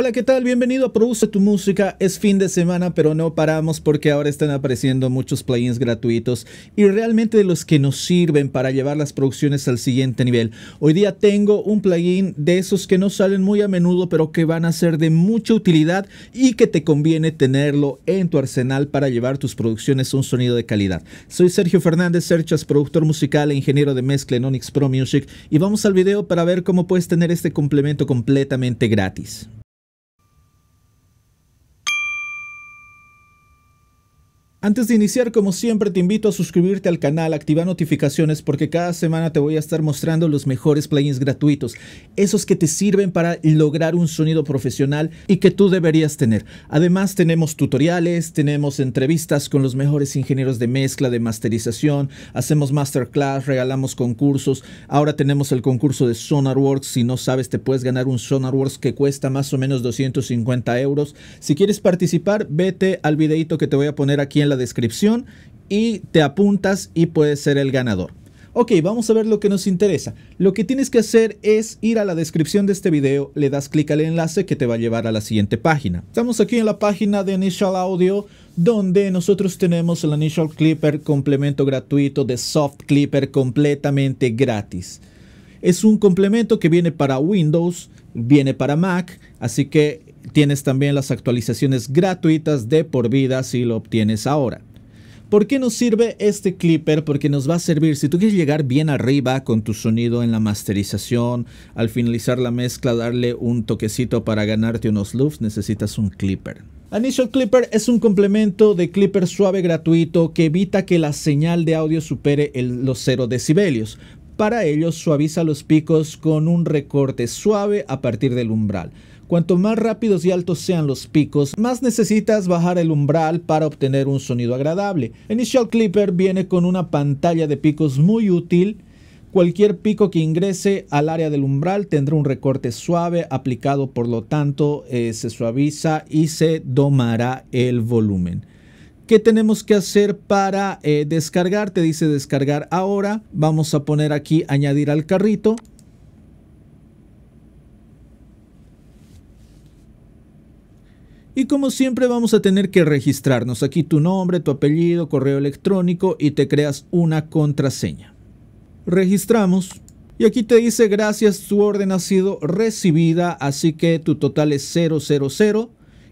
Hola, ¿qué tal? Bienvenido a Produce tu Música. Es fin de semana, pero no paramos porque ahora están apareciendo muchos plugins gratuitos y realmente de los que nos sirven para llevar las producciones al siguiente nivel. Hoy día tengo un plugin de esos que no salen muy a menudo, pero que van a ser de mucha utilidad y que te conviene tenerlo en tu arsenal para llevar tus producciones a un sonido de calidad. Soy Sergio Fernández Serchas, productor musical e ingeniero de mezcla en Onyx Pro Music y vamos al video para ver cómo puedes tener este complemento completamente gratis. Antes de iniciar, como siempre, te invito a suscribirte al canal, activar notificaciones porque cada semana te voy a estar mostrando los mejores plugins gratuitos, esos que te sirven para lograr un sonido profesional y que tú deberías tener. Además, tenemos tutoriales, tenemos entrevistas con los mejores ingenieros de mezcla, de masterización, hacemos masterclass, regalamos concursos. Ahora tenemos el concurso de Sonarworks. Si no sabes, te puedes ganar un Sonarworks que cuesta más o menos 250 euros. Si quieres participar, vete al videito que te voy a poner aquí en la descripción y te apuntas y puedes ser el ganador. Ok, vamos a ver lo que nos interesa. Lo que tienes que hacer es ir a la descripción de este video, le das clic al enlace que te va a llevar a la siguiente página. Estamos aquí en la página de Initial Audio, donde nosotros tenemos el Initial Clipper complemento gratuito de Soft Clipper completamente gratis. Es un complemento que viene para Windows, viene para Mac, así que Tienes también las actualizaciones gratuitas de por vida si lo obtienes ahora. ¿Por qué nos sirve este clipper? Porque nos va a servir si tú quieres llegar bien arriba con tu sonido en la masterización, al finalizar la mezcla darle un toquecito para ganarte unos loops, necesitas un clipper. Initial Clipper es un complemento de Clipper suave gratuito que evita que la señal de audio supere los 0 decibelios. Para ello suaviza los picos con un recorte suave a partir del umbral. Cuanto más rápidos y altos sean los picos, más necesitas bajar el umbral para obtener un sonido agradable. Initial Clipper viene con una pantalla de picos muy útil. Cualquier pico que ingrese al área del umbral tendrá un recorte suave aplicado, por lo tanto eh, se suaviza y se domará el volumen. ¿Qué tenemos que hacer para eh, descargar? Te dice descargar ahora. Vamos a poner aquí añadir al carrito. Y como siempre vamos a tener que registrarnos aquí tu nombre, tu apellido, correo electrónico y te creas una contraseña. Registramos y aquí te dice gracias, tu orden ha sido recibida, así que tu total es 000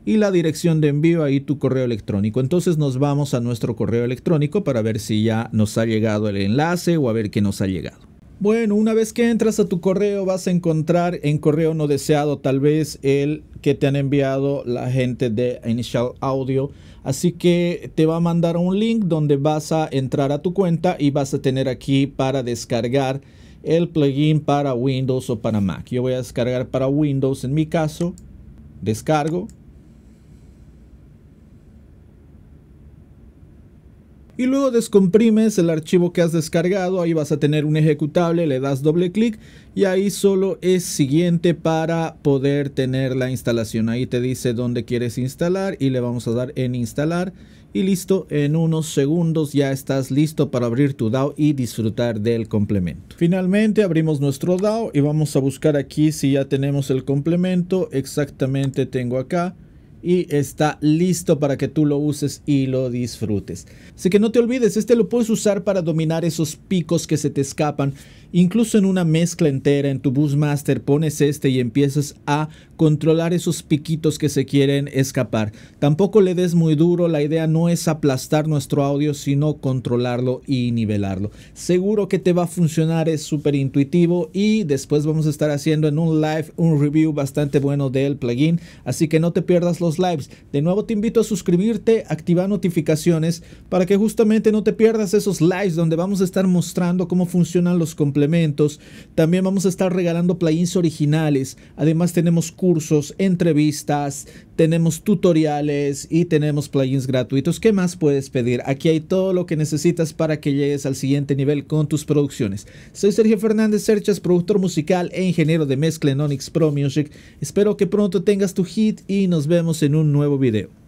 y la dirección de envío ahí tu correo electrónico. Entonces nos vamos a nuestro correo electrónico para ver si ya nos ha llegado el enlace o a ver qué nos ha llegado. Bueno, una vez que entras a tu correo vas a encontrar en correo no deseado tal vez el que te han enviado la gente de Initial Audio. Así que te va a mandar un link donde vas a entrar a tu cuenta y vas a tener aquí para descargar el plugin para Windows o para Mac. Yo voy a descargar para Windows en mi caso. Descargo. y luego descomprimes el archivo que has descargado, ahí vas a tener un ejecutable, le das doble clic y ahí solo es siguiente para poder tener la instalación. Ahí te dice dónde quieres instalar y le vamos a dar en instalar y listo, en unos segundos ya estás listo para abrir tu DAO y disfrutar del complemento. Finalmente abrimos nuestro DAO y vamos a buscar aquí si ya tenemos el complemento, exactamente tengo acá y está listo para que tú lo uses y lo disfrutes. Así que no te olvides, este lo puedes usar para dominar esos picos que se te escapan. Incluso en una mezcla entera en tu Boostmaster pones este y empiezas a controlar esos piquitos que se quieren escapar. Tampoco le des muy duro, la idea no es aplastar nuestro audio, sino controlarlo y nivelarlo. Seguro que te va a funcionar, es súper intuitivo y después vamos a estar haciendo en un live un review bastante bueno del plugin. Así que no te pierdas los lives. De nuevo te invito a suscribirte, activar notificaciones para que justamente no te pierdas esos lives donde vamos a estar mostrando cómo funcionan los complementos. También vamos a estar regalando plugins originales. Además tenemos cursos, entrevistas, tenemos tutoriales y tenemos plugins gratuitos. ¿Qué más puedes pedir? Aquí hay todo lo que necesitas para que llegues al siguiente nivel con tus producciones. Soy Sergio Fernández Serchas, productor musical e ingeniero de mezcla en Onyx Pro Music. Espero que pronto tengas tu hit y nos vemos en en un nuevo video.